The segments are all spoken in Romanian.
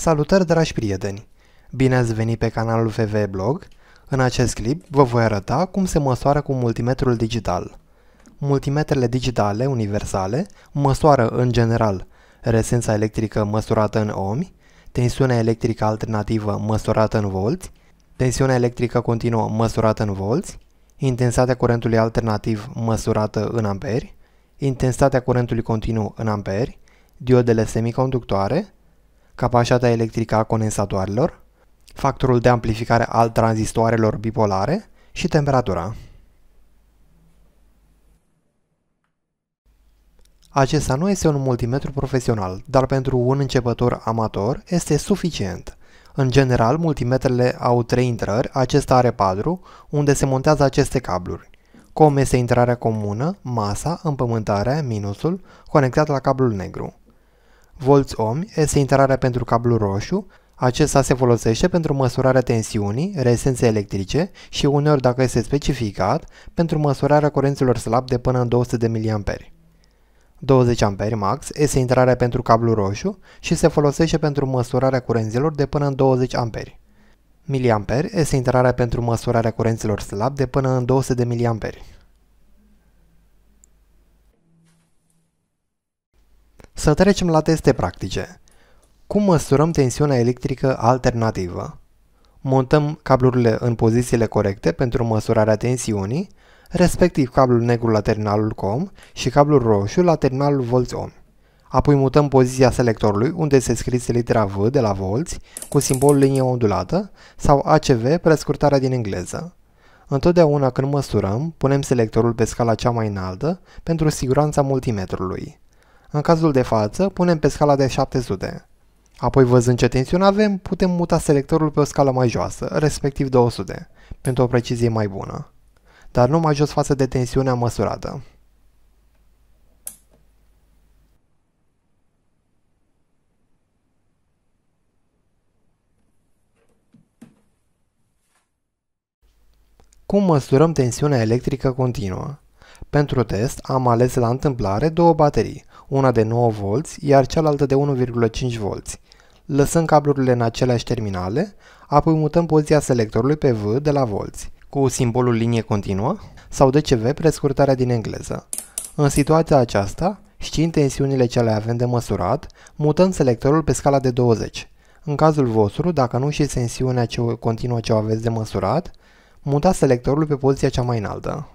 Salutări dragi prieteni! Bine ați venit pe canalul VV Blog. În acest clip vă voi arăta cum se măsoară cu multimetrul digital. Multimetrele digitale universale măsoară în general resența electrică măsurată în ohmi, tensiunea electrică alternativă măsurată în volți, tensiunea electrică continuă măsurată în volți, intensitatea curentului alternativ măsurată în amperi, intensitatea curentului continuu în amperi, diodele semiconductoare, capacitatea electrică a condensatoarelor, factorul de amplificare al tranzistoarelor bipolare și temperatura. Acesta nu este un multimetru profesional, dar pentru un începător amator este suficient. În general, multimetrele au trei intrări, acesta are padru, unde se montează aceste cabluri. Com este intrarea comună, masa, împământarea, minusul, conectat la cablul negru volți ohm este intrarea pentru cablu roșu, acesta se folosește pentru măsurarea tensiunii, resențe electrice și uneori, dacă este specificat, pentru măsurarea curenților slab de până în 200 de mA. 20 A max este intrarea pentru cablu roșu și se folosește pentru măsurarea curenților de până în 20 A. miliamper este intrarea pentru măsurarea curenților slab de până în 200 de miliamperi. Să trecem la teste practice. Cum măsurăm tensiunea electrică alternativă? Montăm cablurile în pozițiile corecte pentru măsurarea tensiunii, respectiv cablul negru la terminalul COM și cablul roșu la terminalul volți-ohm. Apoi mutăm poziția selectorului unde se scrie litera V de la volți cu simbolul linie ondulată sau ACV prescurtarea din engleză. Întotdeauna când măsurăm, punem selectorul pe scala cea mai înaltă pentru siguranța multimetrului. În cazul de față, punem pe scala de 700. Apoi, văzând ce tensiune avem, putem muta selectorul pe o scală mai joasă, respectiv 200, pentru o precizie mai bună. Dar nu mai jos față de tensiunea măsurată. Cum măsurăm tensiunea electrică continuă? Pentru test am ales la întâmplare două baterii, una de 9V iar cealaltă de 1,5V. Lăsăm cablurile în aceleași terminale, apoi mutăm poziția selectorului pe V de la volți, cu simbolul linie continuă sau DCV prescurtarea din engleză. În situația aceasta, știind tensiunile ce le avem de măsurat, mutăm selectorul pe scala de 20. În cazul vostru, dacă nu știți tensiunea ce continuă ce o aveți de măsurat, mutați selectorul pe poziția cea mai înaltă.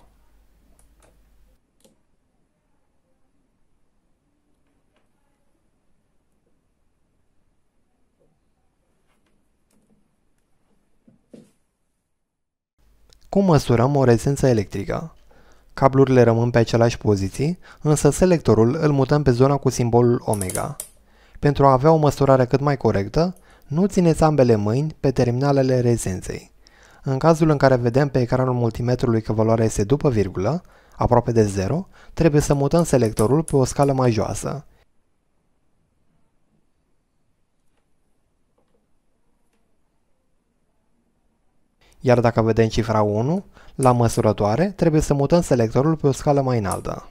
Cum măsurăm o rezistență electrică? Cablurile rămân pe aceleași poziții, însă selectorul îl mutăm pe zona cu simbolul omega. Pentru a avea o măsurare cât mai corectă, nu țineți ambele mâini pe terminalele rezistenței. În cazul în care vedem pe ecranul multimetrului că valoarea este după virgulă, aproape de 0, trebuie să mutăm selectorul pe o scală mai joasă. iar dacă vedem cifra 1, la măsurătoare trebuie să mutăm selectorul pe o scală mai înaltă.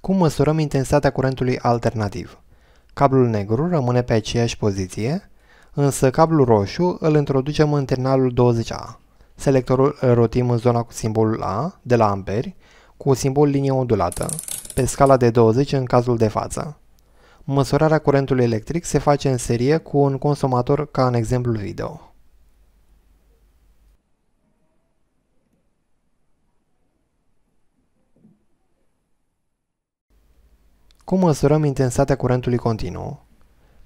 Cum măsurăm intensitatea curentului alternativ? Cablul negru rămâne pe aceeași poziție, însă cablul roșu îl introducem în terminalul 20A. Selectorul îl rotim în zona cu simbolul A, de la amperi, cu simbol linie ondulată, pe scala de 20 în cazul de față. Măsurarea curentului electric se face în serie cu un consumator ca în exemplul video. Cum măsurăm intensitatea curentului continuu?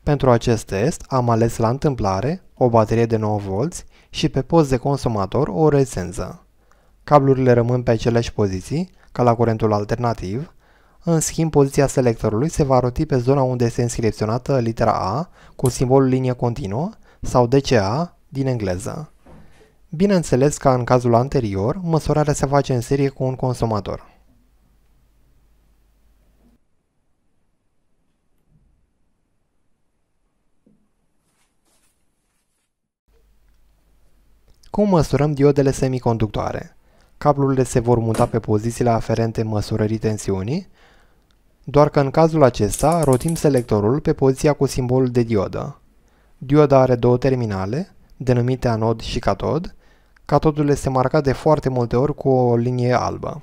Pentru acest test am ales la întâmplare o baterie de 9V și pe post de consumator o rezenză. Cablurile rămân pe aceleași poziții ca la curentul alternativ, în schimb, poziția selectorului se va roti pe zona unde este înselecționată litera A cu simbolul linie continuă sau DCA din engleză. Bineînțeles ca în cazul anterior, măsurarea se face în serie cu un consumator. Cum măsurăm diodele semiconductoare? cablurile se vor muta pe pozițiile aferente măsurării tensiunii, doar că în cazul acesta rotim selectorul pe poziția cu simbolul de diodă. Dioda are două terminale, denumite anod și catod, catodul este marcat de foarte multe ori cu o linie albă.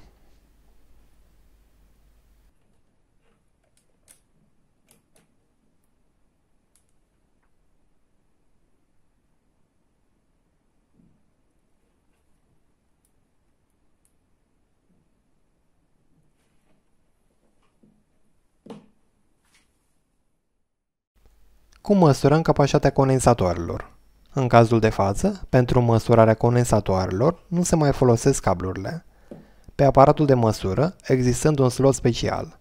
cum măsurăm capacitatea condensatoarelor. În cazul de față, pentru măsurarea condensatoarelor nu se mai folosesc cablurile. Pe aparatul de măsură, existând un slot special.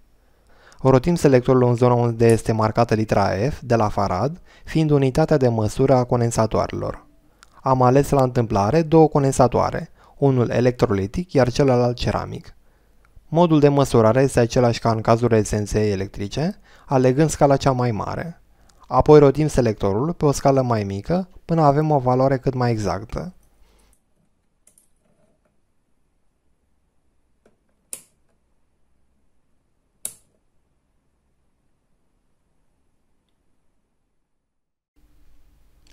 Rotim selectorul în zona unde este marcată litera F de la farad, fiind unitatea de măsură a condensatoarelor. Am ales la întâmplare două condensatoare, unul electrolitic iar celălalt ceramic. Modul de măsurare este același ca în cazul esenței electrice, alegând scala cea mai mare. Apoi rotim selectorul pe o scală mai mică până avem o valoare cât mai exactă.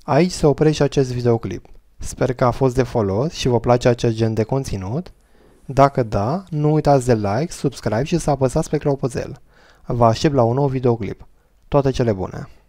Aici se oprește acest videoclip. Sper că a fost de folos și vă place acest gen de conținut. Dacă da, nu uitați de like, subscribe și să apăsați pe clopoțel. Vă aștept la un nou videoclip. Toate cele bune!